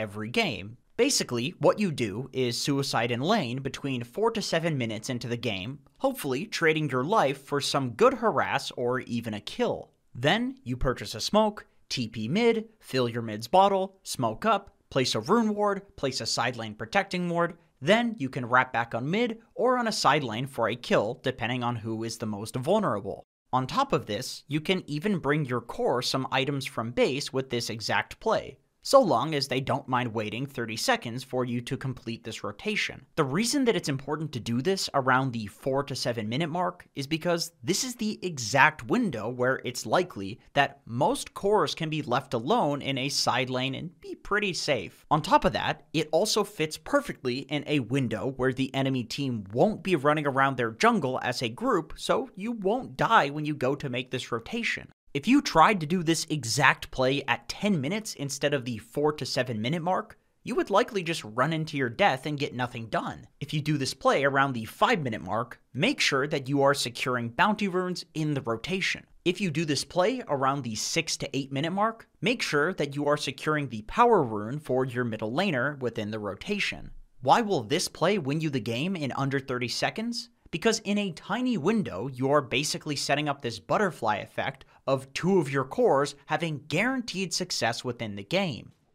every game. Basically, what you do is suicide in lane between 4 to 7 minutes into the game, hopefully trading your life for some good harass or even a kill. Then, you purchase a smoke, TP mid, fill your mid's bottle, smoke up, place a rune ward, place a side lane protecting ward, then you can wrap back on mid or on a side lane for a kill depending on who is the most vulnerable. On top of this, you can even bring your core some items from base with this exact play, so long as they don't mind waiting 30 seconds for you to complete this rotation. The reason that it's important to do this around the 4 to 7 minute mark is because this is the exact window where it's likely that most cores can be left alone in a side lane and be pretty safe. On top of that, it also fits perfectly in a window where the enemy team won't be running around their jungle as a group, so you won't die when you go to make this rotation. If you tried to do this exact play at 10 minutes instead of the 4 to 7 minute mark, you would likely just run into your death and get nothing done. If you do this play around the 5 minute mark, make sure that you are securing bounty runes in the rotation. If you do this play around the 6 to 8 minute mark, make sure that you are securing the power rune for your middle laner within the rotation. Why will this play win you the game in under 30 seconds? Because in a tiny window, you are basically setting up this butterfly effect of two of your cores having guaranteed success within the game.